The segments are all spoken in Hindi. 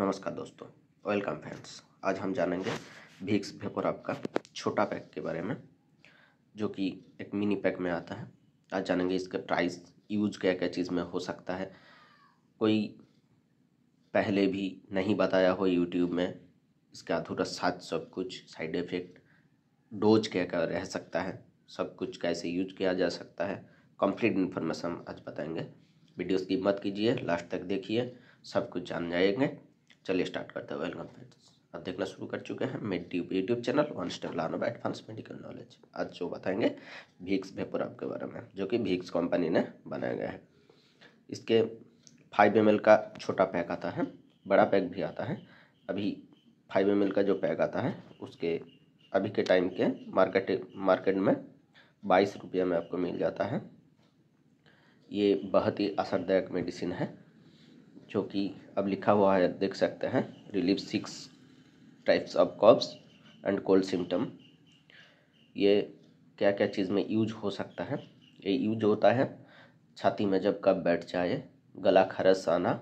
नमस्कार दोस्तों वेलकम फ्रेंड्स आज हम जानेंगे भिक्स भेपोर आपका छोटा पैक के बारे में जो कि एक मिनी पैक में आता है आज जानेंगे इसके प्राइस यूज क्या क्या चीज़ में हो सकता है कोई पहले भी नहीं बताया हो यूट्यूब में इसका अधूरा साथ सब कुछ साइड इफ़ेक्ट डोज क्या क्या रह सकता है सब कुछ कैसे यूज किया जा सकता है कंप्लीट इन्फॉर्मेशन आज बताएंगे वीडियो की मत कीजिए लास्ट तक देखिए सब कुछ जान जाएंगे चलिए स्टार्ट करते हैं वेलकम फ्रेंड्स आप देखना शुरू कर चुके हैं मेरे tube YouTube channel one step लानो एडवांस मेडिकल नॉलेज आज जो बताएंगे भिक्स भेपुर के बारे में जो कि भिक्स कंपनी ने बनाया गया है इसके फाइव एम का छोटा पैक आता है बड़ा पैक भी आता है अभी फाइव एम का जो पैक आता है उसके अभी के टाइम के मार्केट मार्केट में बाईस रुपये में आपको मिल जाता है ये बहुत ही असरदायक मेडिसिन है जो कि अब लिखा हुआ है देख सकते हैं relieve six types of coughs and cold symptom ये क्या क्या चीज़ में यूज हो सकता है ये यूज होता है छाती में जब कफ बैठ जाए गला खरस आना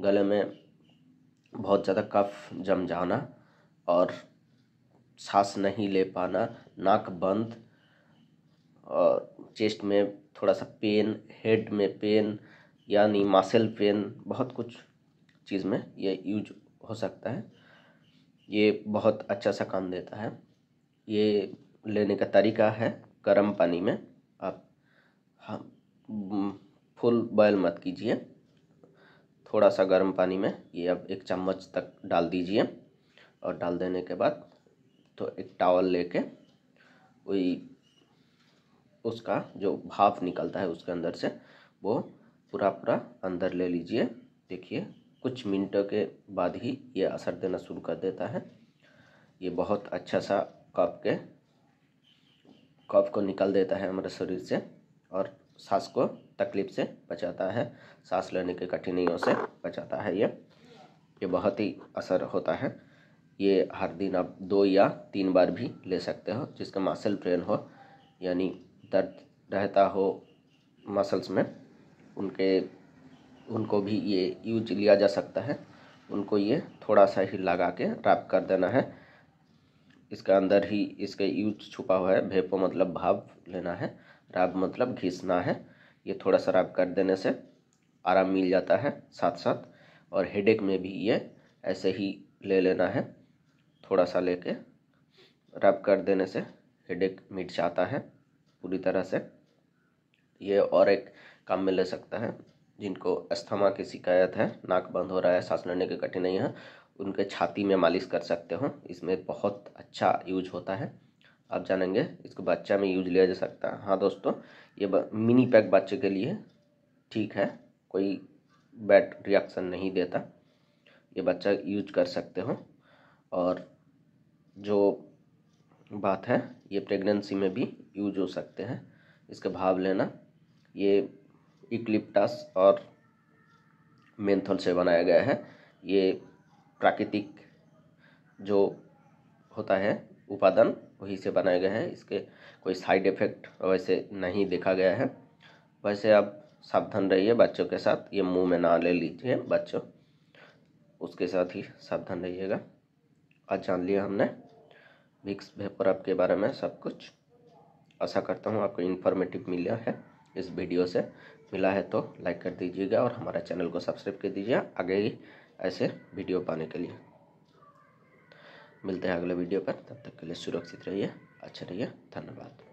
गले में बहुत ज़्यादा कफ जम जाना और सांस नहीं ले पाना नाक बंद और चेस्ट में थोड़ा सा पेन हेड में पेन यानी मासेल पेन बहुत कुछ चीज़ में ये यूज हो सकता है ये बहुत अच्छा सा काम देता है ये लेने का तरीका है गर्म पानी में आप हम फुल बॉयल मत कीजिए थोड़ा सा गर्म पानी में ये अब एक चम्मच तक डाल दीजिए और डाल देने के बाद तो एक टावल लेके वही उसका जो भाप निकलता है उसके अंदर से वो पूरा पूरा अंदर ले लीजिए देखिए कुछ मिनटों के बाद ही ये असर देना शुरू कर देता है ये बहुत अच्छा सा कफ के कफ को निकल देता है हमारे शरीर से और सांस को तकलीफ से बचाता है सांस लेने की कठिनाइयों से बचाता है ये ये बहुत ही असर होता है ये हर दिन आप दो या तीन बार भी ले सकते हो जिसका मसल ट्रेन हो यानी दर्द रहता हो मसल्स में उनके उनको भी ये यूज लिया जा सकता है उनको ये थोड़ा सा ही लगा के रैप कर देना है इसके अंदर ही इसके यूज छुपा हुआ है भेपो मतलब भाव लेना है रैप मतलब घिसना है ये थोड़ा सा रैप कर देने से आराम मिल जाता है साथ साथ और हेडेक में भी ये ऐसे ही ले लेना है थोड़ा सा लेके रब कर देने से हेडेक मिट जाता है पूरी तरह से ये और एक काम में ले सकता है जिनको अस्थमा की शिकायत है नाक बंद हो रहा है सांस लेने की कठिनाई है उनके छाती में मालिश कर सकते हो इसमें बहुत अच्छा यूज होता है आप जानेंगे इसको बच्चा में यूज लिया जा सकता है हाँ दोस्तों ये मिनी पैक बच्चे के लिए ठीक है कोई बैड रिएक्शन नहीं देता ये बच्चा यूज कर सकते हो और जो बात है ये प्रेगनेंसी में भी यूज हो सकते हैं इसका भाव लेना ये इक्लिप्टस और मेंथल से बनाया गया है ये प्राकृतिक जो होता है उपादान वही से बनाया गया है इसके कोई साइड इफ़ेक्ट वैसे नहीं देखा गया है वैसे आप सावधान रहिए बच्चों के साथ ये मुंह में ना ले लीजिए बच्चों उसके साथ ही सावधान रहिएगा आज जान लिया हमने विक्स वेपर के बारे में सब कुछ आशा करता हूँ आपको इन्फॉर्मेटिव मिला है इस वीडियो से मिला है तो लाइक कर दीजिएगा और हमारा चैनल को सब्सक्राइब कर दीजिएगा आगे ही ऐसे वीडियो पाने के लिए मिलते हैं अगले वीडियो पर तब तक के लिए सुरक्षित रहिए अच्छा रहिए धन्यवाद